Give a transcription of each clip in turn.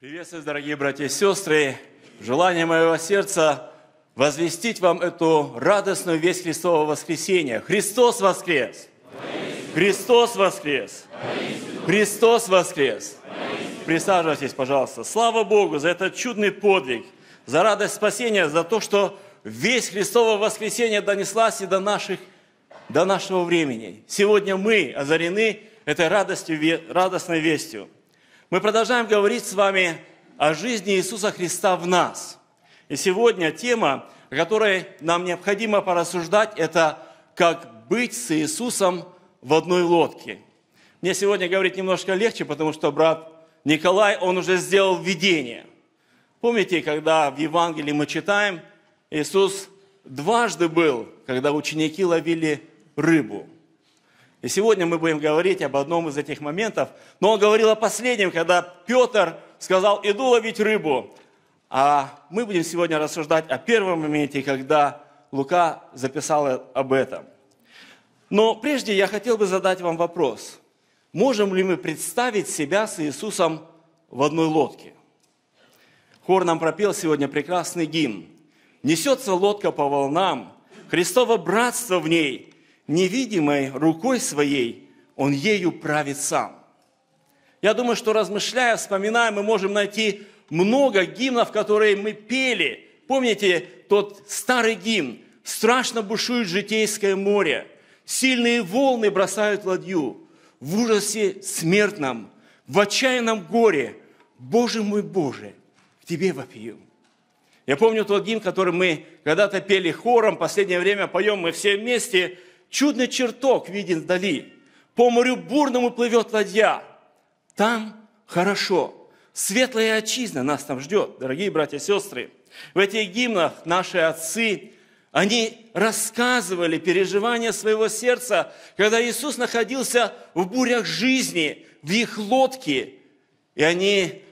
Приветствую, дорогие братья и сестры. Желание моего сердца возвестить вам эту радостную весть Христового воскресения. Христос воскрес! Христос воскрес! Христос воскрес! Присаживайтесь, пожалуйста. Слава Богу за этот чудный подвиг, за радость спасения, за то, что весь Христово воскресение донеслась и до, наших, до нашего времени. Сегодня мы озарены этой радостью, радостной вестью. Мы продолжаем говорить с вами о жизни Иисуса Христа в нас. И сегодня тема, о которой нам необходимо порассуждать, это как быть с Иисусом в одной лодке. Мне сегодня говорить немножко легче, потому что брат Николай, он уже сделал видение. Помните, когда в Евангелии мы читаем, Иисус дважды был, когда ученики ловили рыбу – и сегодня мы будем говорить об одном из этих моментов. Но он говорил о последнем, когда Петр сказал, иду ловить рыбу. А мы будем сегодня рассуждать о первом моменте, когда Лука записал об этом. Но прежде я хотел бы задать вам вопрос. Можем ли мы представить себя с Иисусом в одной лодке? Хор нам пропел сегодня прекрасный гимн. Несется лодка по волнам, Христово братство в ней – невидимой рукой своей Он ею правит сам. Я думаю, что размышляя, вспоминая, мы можем найти много гимнов, которые мы пели. Помните тот старый гимн «Страшно бушует житейское море, сильные волны бросают ладью, в ужасе смертном, в отчаянном горе, Боже мой, Боже, к Тебе вопию». Я помню тот гимн, который мы когда-то пели хором, последнее время поем мы все вместе – Чудный чертог виден вдали. По морю бурному плывет ладья. Там хорошо. Светлая отчизна нас там ждет, дорогие братья и сестры. В этих гимнах наши отцы, они рассказывали переживания своего сердца, когда Иисус находился в бурях жизни, в их лодке, и они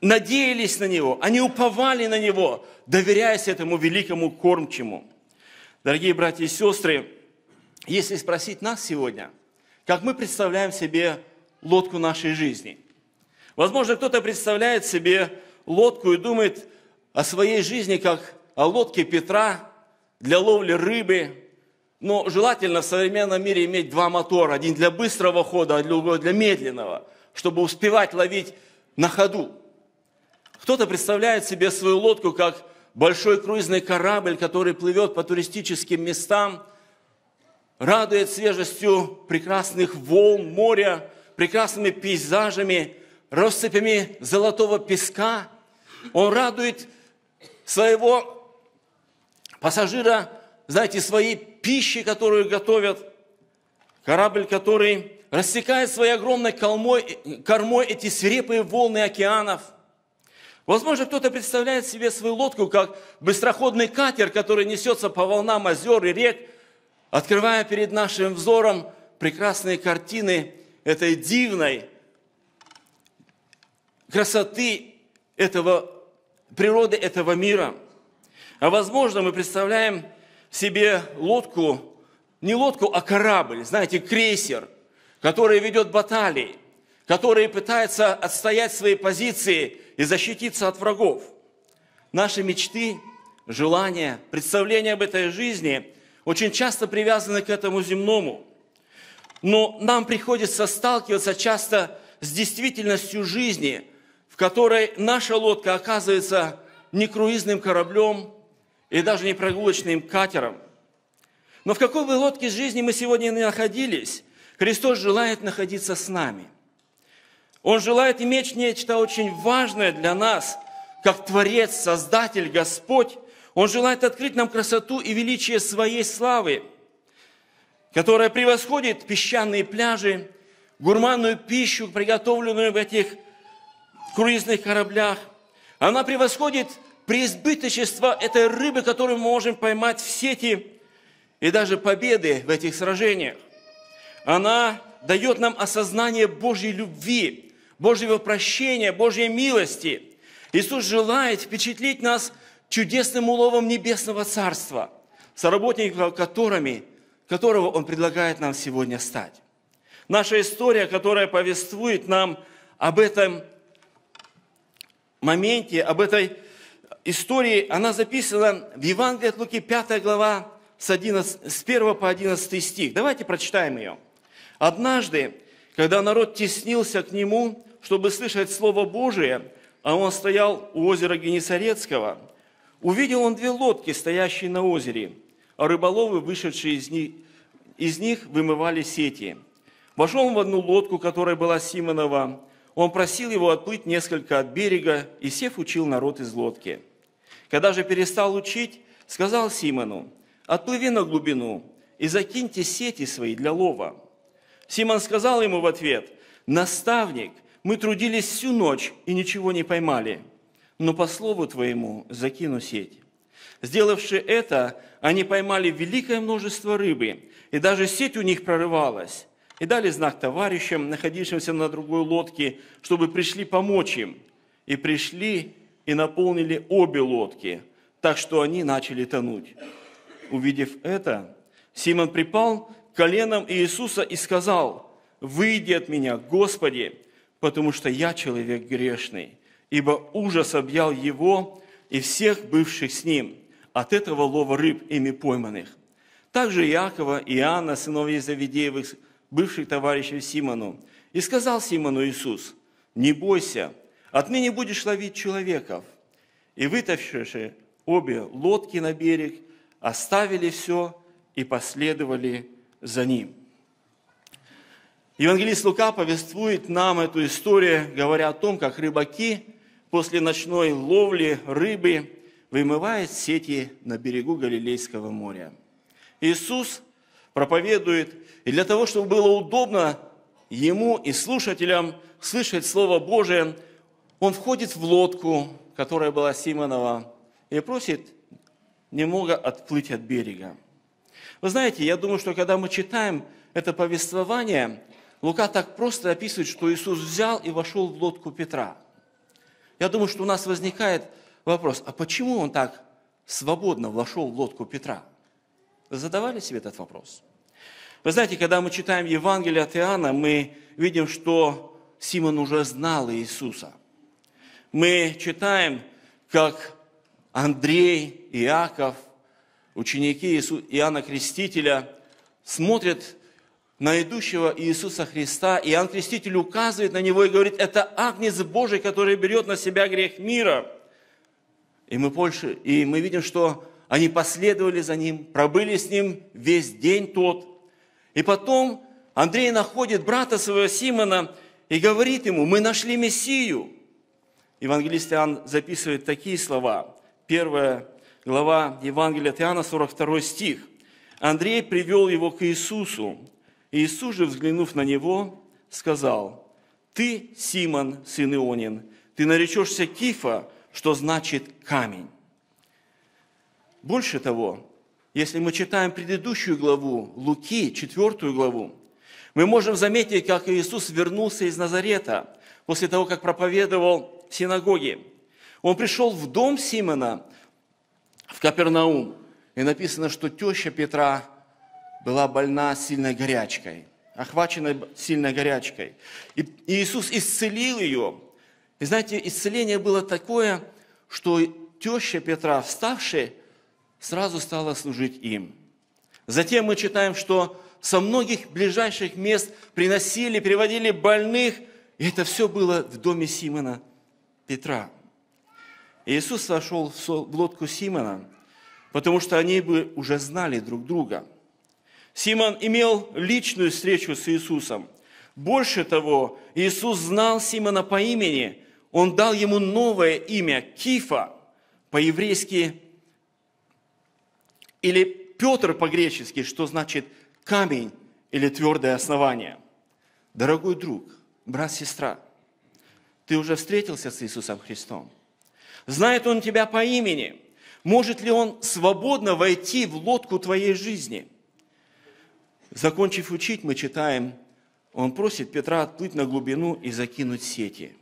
надеялись на Него, они уповали на Него, доверяясь этому великому кормчему. Дорогие братья и сестры, если спросить нас сегодня, как мы представляем себе лодку нашей жизни, возможно, кто-то представляет себе лодку и думает о своей жизни как о лодке Петра для ловли рыбы, но желательно в современном мире иметь два мотора, один для быстрого хода, а другой для медленного, чтобы успевать ловить на ходу. Кто-то представляет себе свою лодку как большой круизный корабль, который плывет по туристическим местам, радует свежестью прекрасных волн моря, прекрасными пейзажами, россыпями золотого песка. Он радует своего пассажира, знаете, своей пищей, которую готовят. Корабль, который рассекает своей огромной кормой, кормой эти свирепые волны океанов – Возможно, кто-то представляет себе свою лодку как быстроходный катер, который несется по волнам озер и рек, открывая перед нашим взором прекрасные картины этой дивной красоты этого, природы этого мира. А возможно, мы представляем себе лодку, не лодку, а корабль, знаете, крейсер, который ведет баталии – которые пытаются отстоять свои позиции и защититься от врагов. Наши мечты, желания, представления об этой жизни очень часто привязаны к этому земному. Но нам приходится сталкиваться часто с действительностью жизни, в которой наша лодка оказывается не круизным кораблем и даже не прогулочным катером. Но в какой бы лодке жизни мы сегодня ни находились, Христос желает находиться с нами – он желает иметь нечто очень важное для нас, как Творец, Создатель, Господь. Он желает открыть нам красоту и величие своей славы, которая превосходит песчаные пляжи, гурманную пищу, приготовленную в этих круизных кораблях. Она превосходит преизбыточество этой рыбы, которую мы можем поймать в сети, и даже победы в этих сражениях. Она дает нам осознание Божьей любви, Божьего прощения, Божьей милости. Иисус желает впечатлить нас чудесным уловом Небесного Царства, соработником которыми, которого Он предлагает нам сегодня стать. Наша история, которая повествует нам об этом моменте, об этой истории, она записана в Евангелии от Луки, 5 глава, с, 11, с 1 по 11 стих. Давайте прочитаем ее. «Однажды когда народ теснился к нему, чтобы слышать Слово Божие, а он стоял у озера Генесарецкого, увидел он две лодки, стоящие на озере, а рыболовы, вышедшие из них, из них вымывали сети. Вошел он в одну лодку, которая была Симонова. Он просил его отплыть несколько от берега, и сев учил народ из лодки. Когда же перестал учить, сказал Симону, «Отплыви на глубину и закиньте сети свои для лова». Симон сказал ему в ответ, «Наставник, мы трудились всю ночь и ничего не поймали, но по слову твоему закину сеть». Сделавши это, они поймали великое множество рыбы, и даже сеть у них прорывалась. И дали знак товарищам, находившимся на другой лодке, чтобы пришли помочь им. И пришли и наполнили обе лодки, так что они начали тонуть. Увидев это, Симон припал коленам Иисуса и сказал, «Выйди от меня, Господи, потому что я человек грешный, ибо ужас объял его и всех бывших с ним от этого лова рыб ими пойманных». Также Иакова и Иоанна, сыновья Завидеевых, бывших товарищей Симону. И сказал Симону Иисус, «Не бойся, отныне будешь ловить человеков». И вытащивши обе лодки на берег, оставили все и последовали за ним. Евангелист Лука повествует нам эту историю, говоря о том, как рыбаки после ночной ловли рыбы вымывают сети на берегу Галилейского моря. Иисус проповедует, и для того, чтобы было удобно ему и слушателям слышать Слово Божие, он входит в лодку, которая была Симонова, и просит немного отплыть от берега. Вы знаете, я думаю, что когда мы читаем это повествование, Лука так просто описывает, что Иисус взял и вошел в лодку Петра. Я думаю, что у нас возникает вопрос, а почему он так свободно вошел в лодку Петра? Вы задавали себе этот вопрос? Вы знаете, когда мы читаем Евангелие от Иоанна, мы видим, что Симон уже знал Иисуса. Мы читаем, как Андрей, Иаков, ученики Иоанна Крестителя смотрят на идущего Иисуса Христа, и Иоанн Креститель указывает на него и говорит, это Агнец Божий, который берет на себя грех мира. И мы, больше, и мы видим, что они последовали за ним, пробыли с ним весь день тот. И потом Андрей находит брата своего Симона и говорит ему, мы нашли Мессию. Евангелист Иоанн записывает такие слова. Первое глава Евангелия от Иоанна, 42 стих. Андрей привел его к Иисусу. Иисус же, взглянув на него, сказал, «Ты, Симон, сын Ионин, ты наречешься Кифа, что значит камень». Больше того, если мы читаем предыдущую главу Луки, четвертую главу, мы можем заметить, как Иисус вернулся из Назарета после того, как проповедовал в синагоге. Он пришел в дом Симона, в Капернаум. И написано, что теща Петра была больна сильной горячкой, охваченной сильной горячкой. И Иисус исцелил ее. И знаете, исцеление было такое, что теща Петра, вставшая, сразу стала служить им. Затем мы читаем, что со многих ближайших мест приносили, приводили больных, и это все было в доме Симона Петра. Иисус сошел в лодку Симона, потому что они бы уже знали друг друга. Симон имел личную встречу с Иисусом. Больше того, Иисус знал Симона по имени. Он дал ему новое имя – Кифа, по-еврейски, или Петр по-гречески, что значит «камень» или «твердое основание». Дорогой друг, брат, сестра, ты уже встретился с Иисусом Христом. Знает он тебя по имени? Может ли он свободно войти в лодку твоей жизни? Закончив учить, мы читаем, он просит Петра отплыть на глубину и закинуть сети.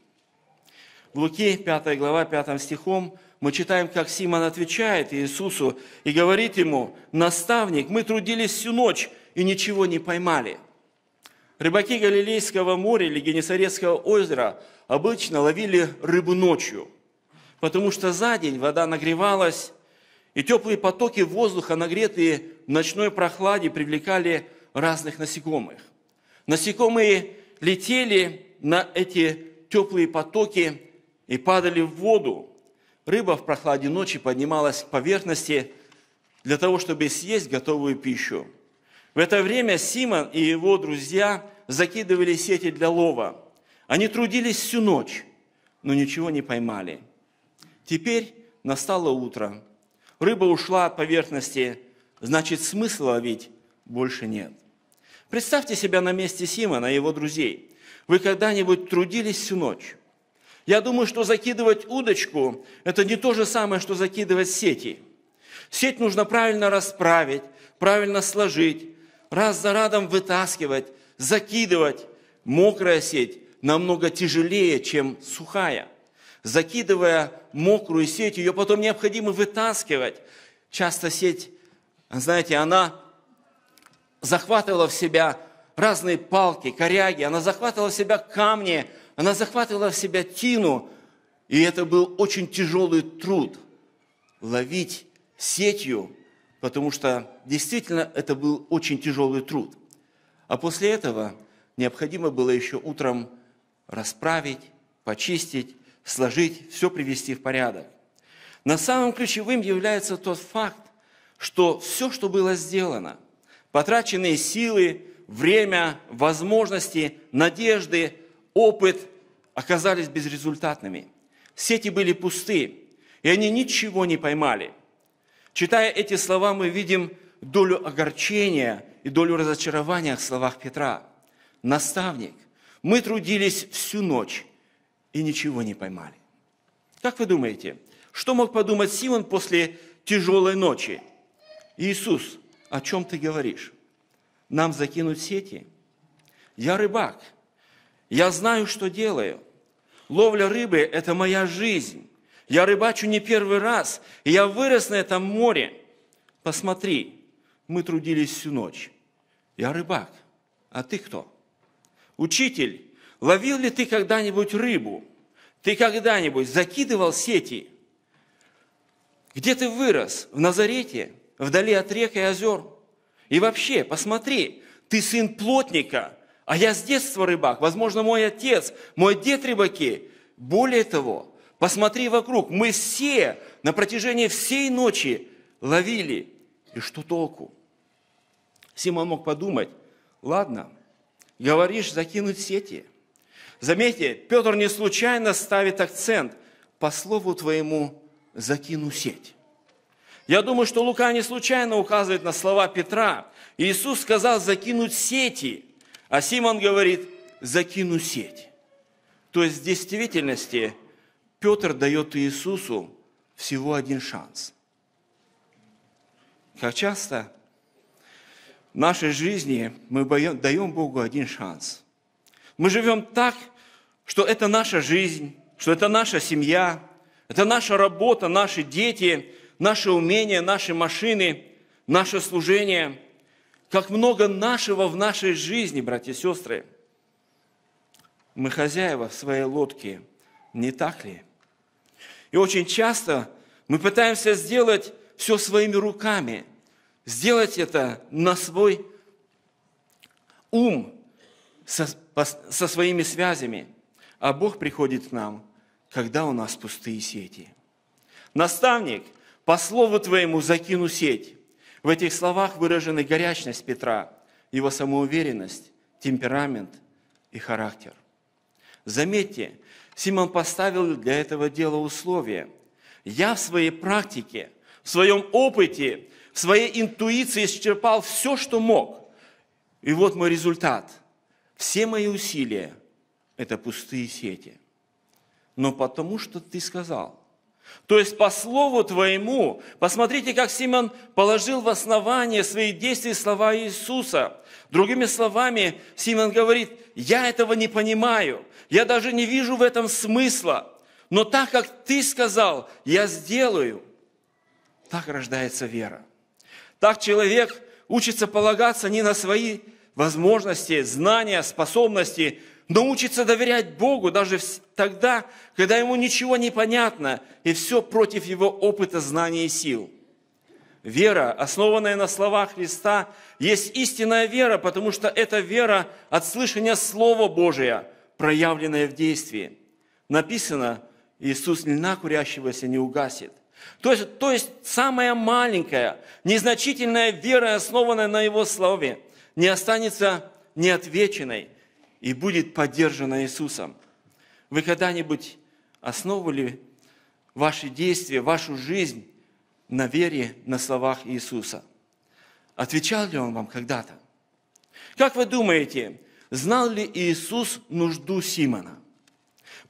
В Луке 5 глава 5 стихом мы читаем, как Симон отвечает Иисусу и говорит ему, «Наставник, мы трудились всю ночь и ничего не поймали». Рыбаки Галилейского моря или Генесарецкого озера обычно ловили рыбу ночью – потому что за день вода нагревалась, и теплые потоки воздуха, нагретые в ночной прохладе, привлекали разных насекомых. Насекомые летели на эти теплые потоки и падали в воду. Рыба в прохладе ночи поднималась к поверхности для того, чтобы съесть готовую пищу. В это время Симон и его друзья закидывали сети для лова. Они трудились всю ночь, но ничего не поймали – Теперь настало утро. Рыба ушла от поверхности, значит, смысла ловить больше нет. Представьте себя на месте Симона и его друзей. Вы когда-нибудь трудились всю ночь? Я думаю, что закидывать удочку – это не то же самое, что закидывать сети. Сеть нужно правильно расправить, правильно сложить, раз за радом вытаскивать, закидывать. Мокрая сеть намного тяжелее, чем сухая – закидывая мокрую сеть, ее потом необходимо вытаскивать. Часто сеть, знаете, она захватывала в себя разные палки, коряги, она захватывала в себя камни, она захватывала в себя тину, и это был очень тяжелый труд ловить сетью, потому что действительно это был очень тяжелый труд. А после этого необходимо было еще утром расправить, почистить, сложить, все привести в порядок. На самом ключевым является тот факт, что все, что было сделано, потраченные силы, время, возможности, надежды, опыт оказались безрезультатными. Сети были пусты, и они ничего не поймали. Читая эти слова, мы видим долю огорчения и долю разочарования в словах Петра. «Наставник, мы трудились всю ночь, и ничего не поймали. Как вы думаете, что мог подумать Симон после тяжелой ночи? Иисус, о чем ты говоришь? Нам закинуть сети? Я рыбак. Я знаю, что делаю. Ловля рыбы – это моя жизнь. Я рыбачу не первый раз, и я вырос на этом море. Посмотри, мы трудились всю ночь. Я рыбак, а ты кто? Учитель, Ловил ли ты когда-нибудь рыбу? Ты когда-нибудь закидывал сети? Где ты вырос? В Назарете? Вдали от рек и озер? И вообще, посмотри, ты сын плотника, а я с детства рыбак. Возможно, мой отец, мой дед рыбаки. Более того, посмотри вокруг, мы все на протяжении всей ночи ловили. И что толку? Симон мог подумать, ладно, говоришь закинуть сети – Заметьте, Петр не случайно ставит акцент «по слову твоему закину сеть». Я думаю, что Лука не случайно указывает на слова Петра. Иисус сказал «закинуть сети», а Симон говорит «закину сеть». То есть здесь в действительности Петр дает Иисусу всего один шанс. Как часто в нашей жизни мы даем Богу один шанс. Мы живем так, что это наша жизнь, что это наша семья, это наша работа, наши дети, наши умения, наши машины, наше служение. Как много нашего в нашей жизни, братья и сестры. Мы хозяева своей лодки, не так ли? И очень часто мы пытаемся сделать все своими руками, сделать это на свой ум, со, со своими связями – а Бог приходит к нам, когда у нас пустые сети. Наставник, по слову твоему закину сеть. В этих словах выражены горячность Петра, его самоуверенность, темперамент и характер. Заметьте, Симон поставил для этого дела условия. Я в своей практике, в своем опыте, в своей интуиции исчерпал все, что мог. И вот мой результат. Все мои усилия – это пустые сети, но потому что ты сказал. То есть по слову твоему, посмотрите, как Симон положил в основание своих действия слова Иисуса. Другими словами, Симон говорит, я этого не понимаю, я даже не вижу в этом смысла, но так как ты сказал, я сделаю. Так рождается вера. Так человек учится полагаться не на свои возможности, знания, способности, научится доверять Богу даже тогда, когда ему ничего не понятно и все против его опыта, знаний и сил. Вера, основанная на словах Христа, есть истинная вера, потому что это вера от слышания Слова Божия, проявленное в действии. Написано, Иисус льна курящегося не угасит. То есть, то есть самая маленькая, незначительная вера, основанная на Его Слове, не останется неотвеченной и будет поддержана Иисусом. Вы когда-нибудь основывали ваши действия, вашу жизнь на вере, на словах Иисуса? Отвечал ли Он вам когда-то? Как вы думаете, знал ли Иисус нужду Симона?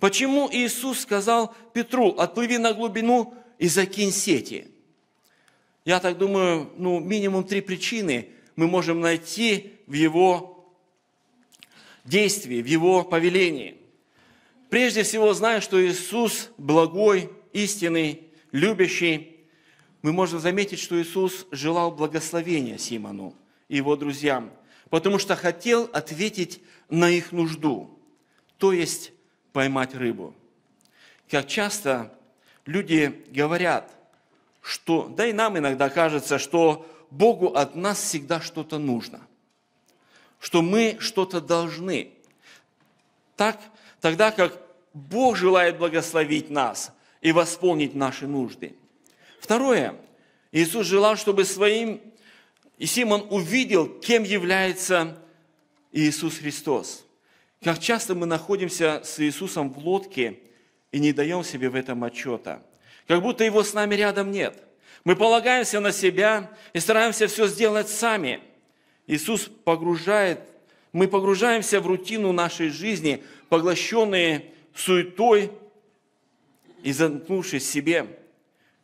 Почему Иисус сказал Петру, отплыви на глубину и закинь сети? Я так думаю, ну, минимум три причины мы можем найти в его действии, в Его повелении. Прежде всего, зная, что Иисус благой, истинный, любящий, мы можем заметить, что Иисус желал благословения Симону и его друзьям, потому что хотел ответить на их нужду, то есть поймать рыбу. Как часто люди говорят, что, да и нам иногда кажется, что Богу от нас всегда что-то нужно – что мы что-то должны. Так, тогда как Бог желает благословить нас и восполнить наши нужды. Второе. Иисус желал, чтобы своим... И Симон увидел, кем является Иисус Христос. Как часто мы находимся с Иисусом в лодке и не даем себе в этом отчета. Как будто Его с нами рядом нет. Мы полагаемся на себя и стараемся все сделать сами – Иисус погружает, мы погружаемся в рутину нашей жизни, поглощенные суетой и замкнувшись себе.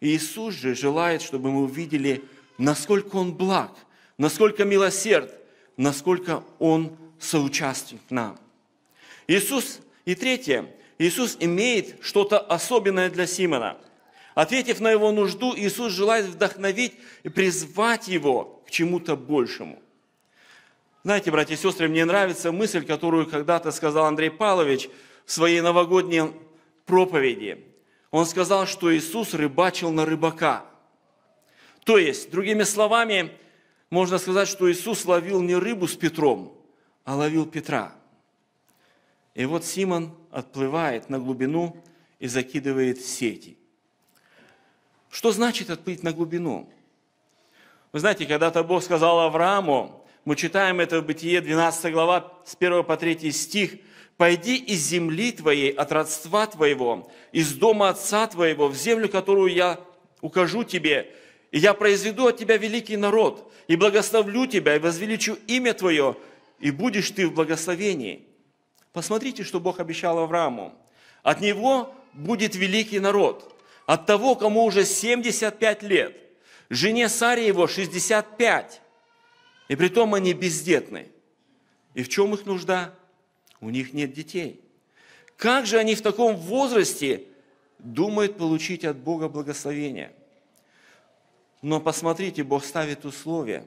Иисус же желает, чтобы мы увидели, насколько Он благ, насколько милосерд, насколько Он соучастник нам. Иисус, и третье, Иисус имеет что-то особенное для Симона. Ответив на его нужду, Иисус желает вдохновить и призвать его к чему-то большему – знаете, братья и сестры, мне нравится мысль, которую когда-то сказал Андрей Павлович в своей новогодней проповеди. Он сказал, что Иисус рыбачил на рыбака. То есть, другими словами, можно сказать, что Иисус ловил не рыбу с Петром, а ловил Петра. И вот Симон отплывает на глубину и закидывает сети. Что значит отплыть на глубину? Вы знаете, когда-то Бог сказал Аврааму, мы читаем это в Бытие 12 глава с 1 по 3 стих. «Пойди из земли твоей, от родства твоего, из дома отца твоего, в землю, которую я укажу тебе, и я произведу от тебя великий народ, и благословлю тебя, и возвеличу имя твое, и будешь ты в благословении». Посмотрите, что Бог обещал Аврааму. От него будет великий народ, от того, кому уже 75 лет, жене Саре его 65, и при том они бездетны. И в чем их нужда? У них нет детей. Как же они в таком возрасте думают получить от Бога благословение? Но посмотрите, Бог ставит условия.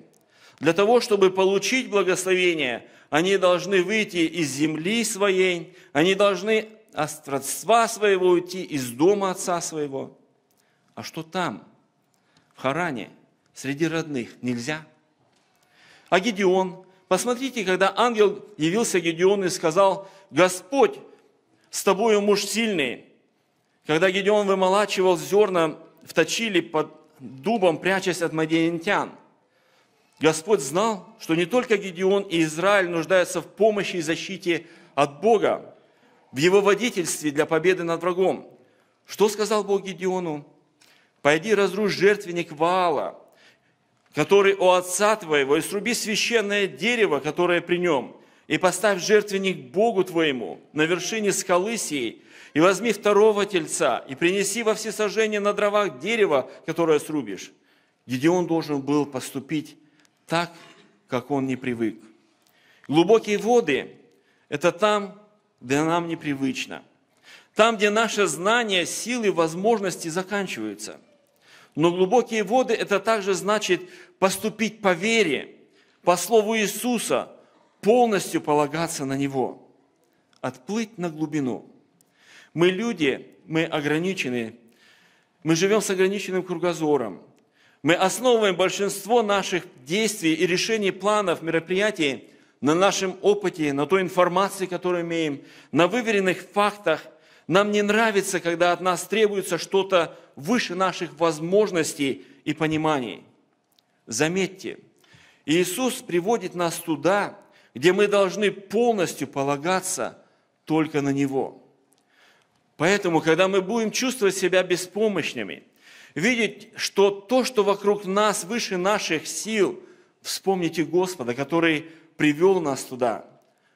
Для того, чтобы получить благословение, они должны выйти из земли своей, они должны от родства своего уйти, из дома отца своего. А что там, в Харане, среди родных, нельзя – а Гедеон? Посмотрите, когда ангел явился Гедеону и сказал, «Господь, с тобою муж сильный». Когда Гедеон вымолачивал зерна в под дубом, прячась от мадиентян. Господь знал, что не только Гедеон и Израиль нуждаются в помощи и защите от Бога, в его водительстве для победы над врагом. Что сказал Бог Гедеону? «Пойди разрушь жертвенник Ваала, который у отца твоего, и сруби священное дерево, которое при нем, и поставь жертвенник Богу твоему на вершине скалы сей, и возьми второго тельца, и принеси во всесожжение на дровах дерево, которое срубишь». Гедеон должен был поступить так, как он не привык. Глубокие воды – это там, где нам непривычно. Там, где наше знание, силы, возможности заканчиваются – но глубокие воды – это также значит поступить по вере, по слову Иисуса, полностью полагаться на Него, отплыть на глубину. Мы люди, мы ограничены, мы живем с ограниченным кругозором. Мы основываем большинство наших действий и решений, планов, мероприятий на нашем опыте, на той информации, которую имеем, на выверенных фактах нам не нравится, когда от нас требуется что-то выше наших возможностей и пониманий. Заметьте, Иисус приводит нас туда, где мы должны полностью полагаться только на Него. Поэтому, когда мы будем чувствовать себя беспомощными, видеть, что то, что вокруг нас выше наших сил, вспомните Господа, который привел нас туда.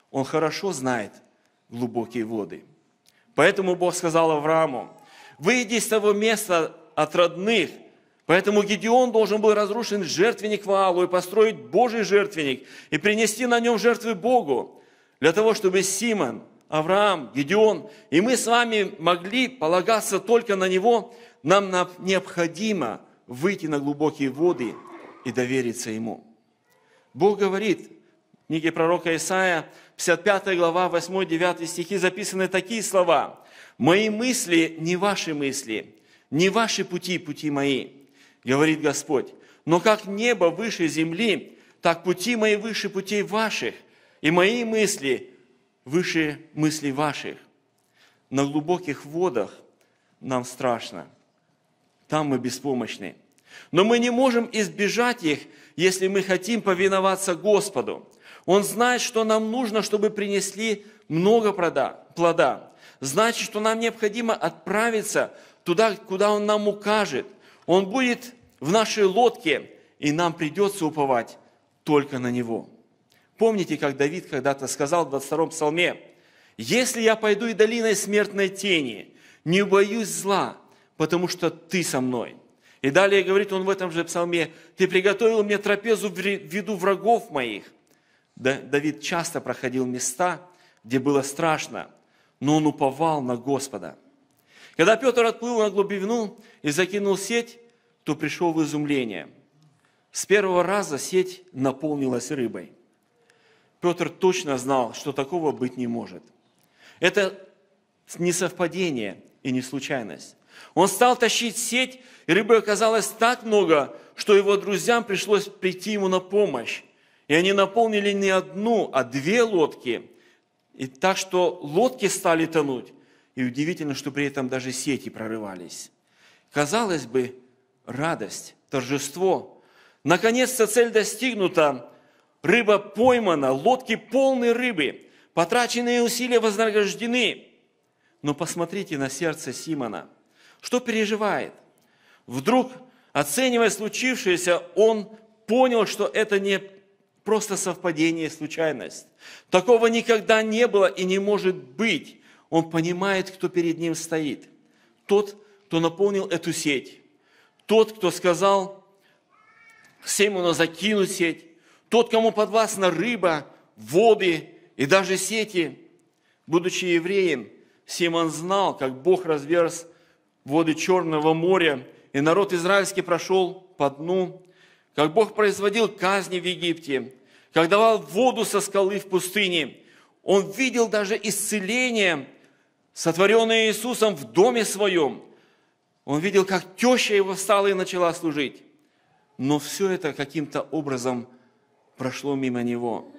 Он хорошо знает глубокие воды. Поэтому Бог сказал Аврааму, выйди из того места от родных. Поэтому Гедеон должен был разрушен жертвенник Ваалу и построить Божий жертвенник и принести на нем жертвы Богу, для того, чтобы Симон, Авраам, Гедеон и мы с вами могли полагаться только на него, нам необходимо выйти на глубокие воды и довериться ему. Бог говорит в книге пророка Исаия, 55 глава, 8-9 стихи записаны такие слова. «Мои мысли не ваши мысли, не ваши пути, пути мои, говорит Господь. Но как небо выше земли, так пути мои выше путей ваших, и мои мысли выше мыслей ваших. На глубоких водах нам страшно. Там мы беспомощны. Но мы не можем избежать их, если мы хотим повиноваться Господу. Он знает, что нам нужно, чтобы принесли много плода. Значит, что нам необходимо отправиться туда, куда Он нам укажет. Он будет в нашей лодке, и нам придется уповать только на Него. Помните, как Давид когда-то сказал в 22-м псалме, «Если я пойду и долиной смертной тени, не боюсь зла, потому что Ты со мной». И далее говорит он в этом же псалме, «Ты приготовил мне трапезу в виду врагов моих, Давид часто проходил места, где было страшно, но он уповал на Господа. Когда Петр отплыл на глубину и закинул сеть, то пришел в изумление. С первого раза сеть наполнилась рыбой. Петр точно знал, что такого быть не может. Это не совпадение и не случайность. Он стал тащить сеть, и рыбы оказалось так много, что его друзьям пришлось прийти ему на помощь и они наполнили не одну, а две лодки. И так что лодки стали тонуть. И удивительно, что при этом даже сети прорывались. Казалось бы, радость, торжество. Наконец-то цель достигнута. Рыба поймана, лодки полны рыбы. Потраченные усилия вознаграждены. Но посмотрите на сердце Симона. Что переживает? Вдруг, оценивая случившееся, он понял, что это не просто совпадение и случайность. Такого никогда не было и не может быть. Он понимает, кто перед ним стоит. Тот, кто наполнил эту сеть. Тот, кто сказал Симону закинуть сеть. Тот, кому подвластна рыба, воды и даже сети. Будучи евреем, Симон знал, как Бог разверз воды Черного моря, и народ израильский прошел по дну, как Бог производил казни в Египте, как давал воду со скалы в пустыне. Он видел даже исцеление, сотворенное Иисусом в доме своем. Он видел, как теща его встала и начала служить. Но все это каким-то образом прошло мимо него.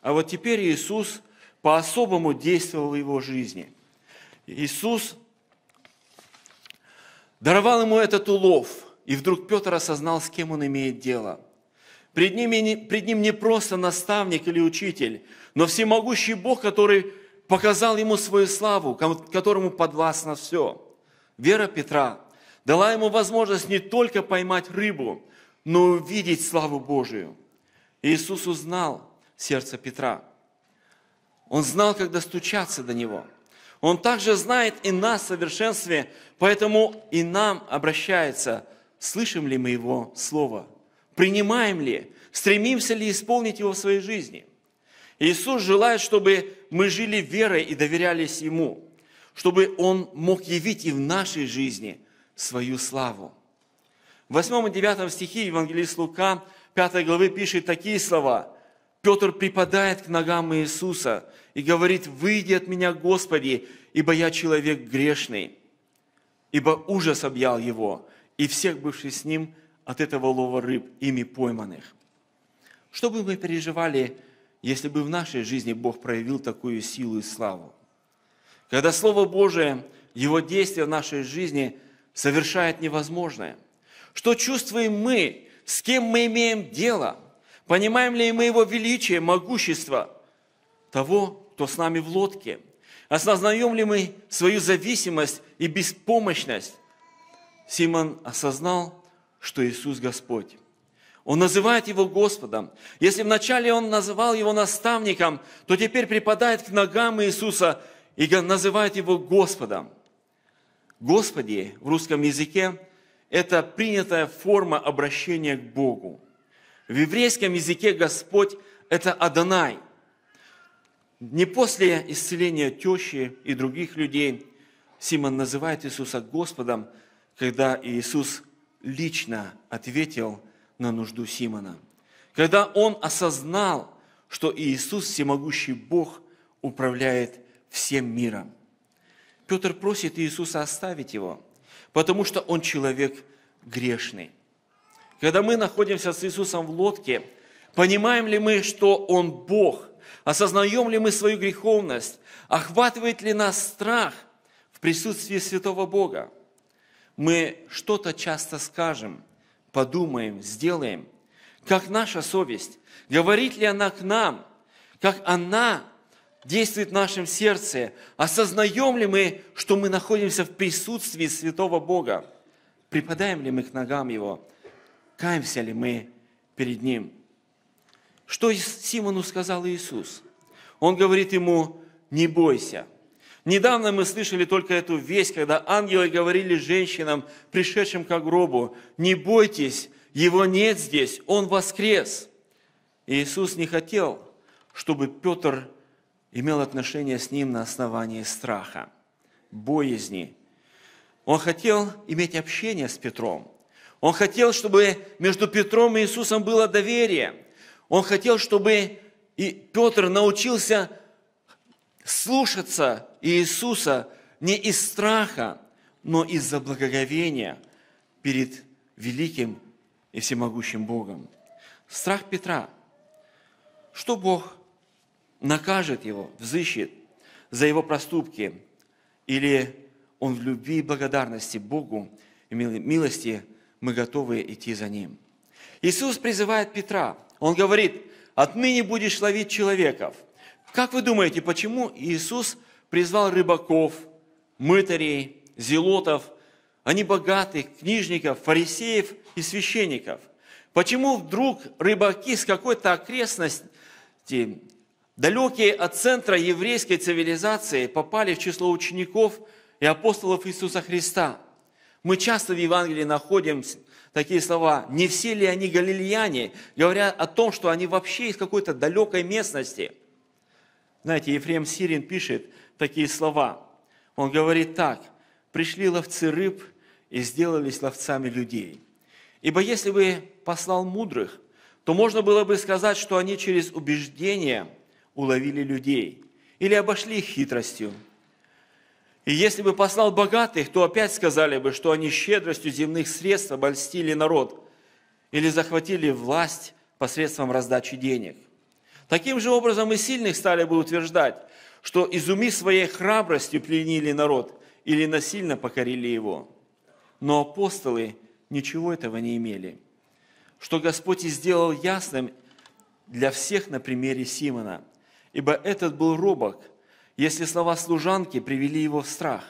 А вот теперь Иисус по-особому действовал в его жизни. Иисус даровал ему этот улов, и вдруг Петр осознал, с кем он имеет дело – Пред ним, пред ним не просто наставник или учитель, но всемогущий Бог, который показал ему свою славу, которому подвластно все. Вера Петра дала ему возможность не только поймать рыбу, но и увидеть славу Божию. Иисус узнал сердце Петра. Он знал, как достучаться до него. Он также знает и нас в совершенстве, поэтому и нам обращается, слышим ли мы Его Слово – Принимаем ли? Стремимся ли исполнить его в своей жизни? Иисус желает, чтобы мы жили верой и доверялись Ему, чтобы Он мог явить и в нашей жизни свою славу. В 8 и 9 стихе Евангелист Лука 5 главы пишет такие слова. Петр припадает к ногам Иисуса и говорит, «Выйди от меня, Господи, ибо я человек грешный». Ибо ужас объял его и всех бывших с ним – от этого лова рыб, ими пойманных. Что бы мы переживали, если бы в нашей жизни Бог проявил такую силу и славу? Когда Слово Божие, Его действие в нашей жизни совершает невозможное. Что чувствуем мы, с кем мы имеем дело? Понимаем ли мы Его величие, могущество того, кто с нами в лодке? Осознаем ли мы свою зависимость и беспомощность? Симон осознал что Иисус Господь. Он называет его Господом. Если вначале он называл его наставником, то теперь припадает к ногам Иисуса и называет его Господом. Господи в русском языке – это принятая форма обращения к Богу. В еврейском языке Господь – это Адонай. Не после исцеления тещи и других людей Симон называет Иисуса Господом, когда Иисус – лично ответил на нужду Симона. Когда он осознал, что Иисус, всемогущий Бог, управляет всем миром. Петр просит Иисуса оставить его, потому что он человек грешный. Когда мы находимся с Иисусом в лодке, понимаем ли мы, что Он Бог, осознаем ли мы свою греховность, охватывает ли нас страх в присутствии святого Бога – мы что-то часто скажем, подумаем, сделаем. Как наша совесть? Говорит ли она к нам? Как она действует в нашем сердце? Осознаем ли мы, что мы находимся в присутствии святого Бога? Припадаем ли мы к ногам Его? Каемся ли мы перед Ним? Что Симону сказал Иисус? Он говорит ему, не бойся – Недавно мы слышали только эту весть, когда ангелы говорили женщинам, пришедшим к гробу, «Не бойтесь, его нет здесь, он воскрес». И Иисус не хотел, чтобы Петр имел отношение с ним на основании страха, боязни. Он хотел иметь общение с Петром. Он хотел, чтобы между Петром и Иисусом было доверие. Он хотел, чтобы и Петр научился слушаться Иисуса не из страха, но из-за благоговения перед великим и всемогущим Богом. Страх Петра. Что Бог накажет его, взыщет за его проступки? Или он в любви и благодарности Богу и милости мы готовы идти за ним? Иисус призывает Петра. Он говорит, отныне будешь ловить человеков. Как вы думаете, почему Иисус призвал рыбаков, мытарей, зелотов, они богатых, книжников, фарисеев и священников. Почему вдруг рыбаки с какой-то окрестности, далекие от центра еврейской цивилизации, попали в число учеников и апостолов Иисуса Христа? Мы часто в Евангелии находим такие слова. Не все ли они галилеяне, говоря о том, что они вообще из какой-то далекой местности? Знаете, Ефрем Сирин пишет, такие слова. Он говорит так, «Пришли ловцы рыб и сделались ловцами людей». Ибо если бы послал мудрых, то можно было бы сказать, что они через убеждение уловили людей или обошли их хитростью. И если бы послал богатых, то опять сказали бы, что они щедростью земных средств обольстили народ или захватили власть посредством раздачи денег. Таким же образом и сильных стали бы утверждать, что изуми своей храбростью пленили народ или насильно покорили его. Но апостолы ничего этого не имели, что Господь и сделал ясным для всех на примере Симона, ибо этот был робок, если слова служанки привели его в страх.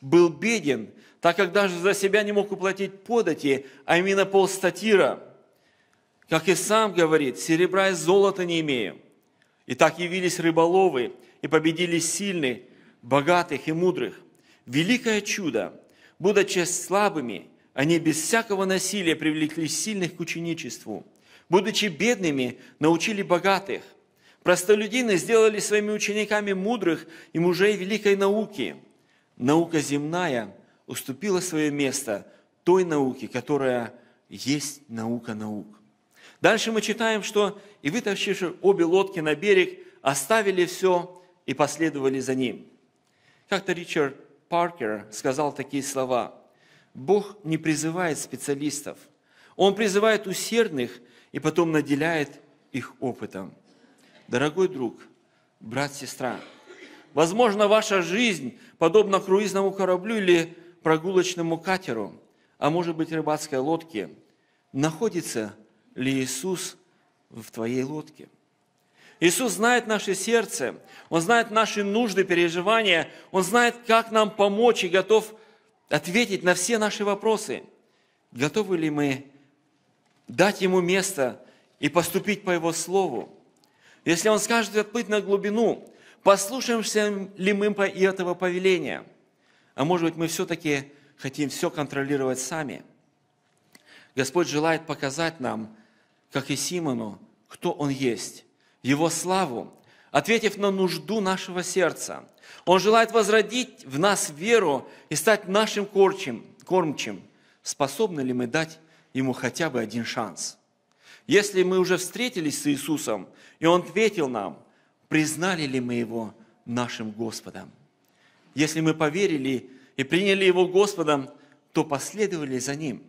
Был беден, так как даже за себя не мог уплатить подати, а именно полстатира. Как и сам говорит, серебра и золота не имею. И так явились рыболовы, и победили сильных, богатых и мудрых. Великое чудо! Будучи слабыми, они без всякого насилия привлекли сильных к ученичеству. Будучи бедными, научили богатых. Простолюдины сделали своими учениками мудрых и мужей великой науки. Наука земная уступила свое место той науке, которая есть наука наук. Дальше мы читаем, что «и вытащивши обе лодки на берег, оставили все и последовали за ним. Как-то Ричард Паркер сказал такие слова. Бог не призывает специалистов. Он призывает усердных и потом наделяет их опытом. Дорогой друг, брат, сестра, возможно, ваша жизнь подобна круизному кораблю или прогулочному катеру, а может быть рыбацкой лодке. Находится ли Иисус в твоей лодке? Иисус знает наше сердце, Он знает наши нужды, переживания, Он знает, как нам помочь и готов ответить на все наши вопросы. Готовы ли мы дать Ему место и поступить по Его Слову? Если Он скажет отплыть на глубину, послушаемся ли мы и этого повеления? А может быть, мы все-таки хотим все контролировать сами? Господь желает показать нам, как и Симону, кто Он есть его славу, ответив на нужду нашего сердца. Он желает возродить в нас веру и стать нашим корчим, кормчим. Способны ли мы дать Ему хотя бы один шанс? Если мы уже встретились с Иисусом, и Он ответил нам, признали ли мы Его нашим Господом? Если мы поверили и приняли Его Господом, то последовали за Ним.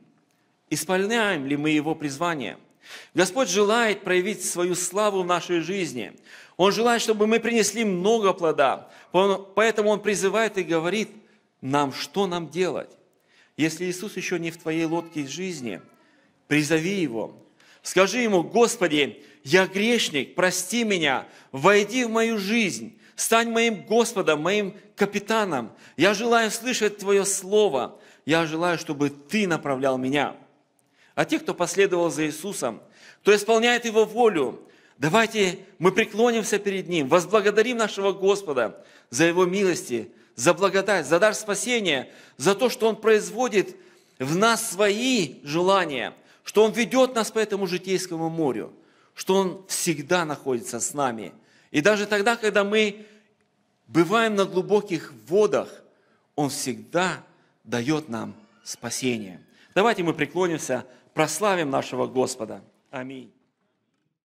Исполняем ли мы Его призвание – Господь желает проявить свою славу в нашей жизни. Он желает, чтобы мы принесли много плода. Поэтому Он призывает и говорит нам, что нам делать. Если Иисус еще не в твоей лодке из жизни, призови Его. Скажи Ему, Господи, я грешник, прости меня, войди в мою жизнь, стань моим Господом, моим капитаном. Я желаю слышать Твое Слово, я желаю, чтобы Ты направлял меня а те, кто последовал за Иисусом, кто исполняет Его волю. Давайте мы преклонимся перед Ним, возблагодарим нашего Господа за Его милости, за благодать, за дар спасения, за то, что Он производит в нас свои желания, что Он ведет нас по этому житейскому морю, что Он всегда находится с нами. И даже тогда, когда мы бываем на глубоких водах, Он всегда дает нам спасение. Давайте мы преклонимся прославим нашего Господа. Аминь.